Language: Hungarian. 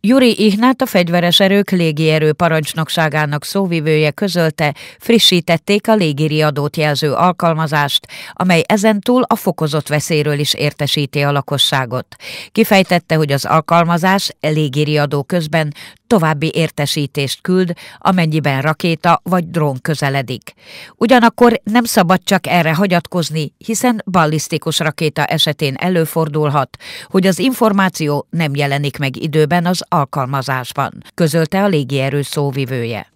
Juri Ihnát a fegyveres erők légierő parancsnokságának szóvivője közölte, frissítették a légiriadót jelző alkalmazást, amely ezentúl a fokozott veszélyről is értesíti a lakosságot. Kifejtette, hogy az alkalmazás légiriadó közben további értesítést küld, amennyiben rakéta vagy drón közeledik. Ugyanakkor nem szabad csak erre hagyatkozni, hiszen ballisztikus rakéta esetén előfordulhat, hogy az információ nem jelenik meg időben az alkalmazásban, közölte a légierő szóvivője.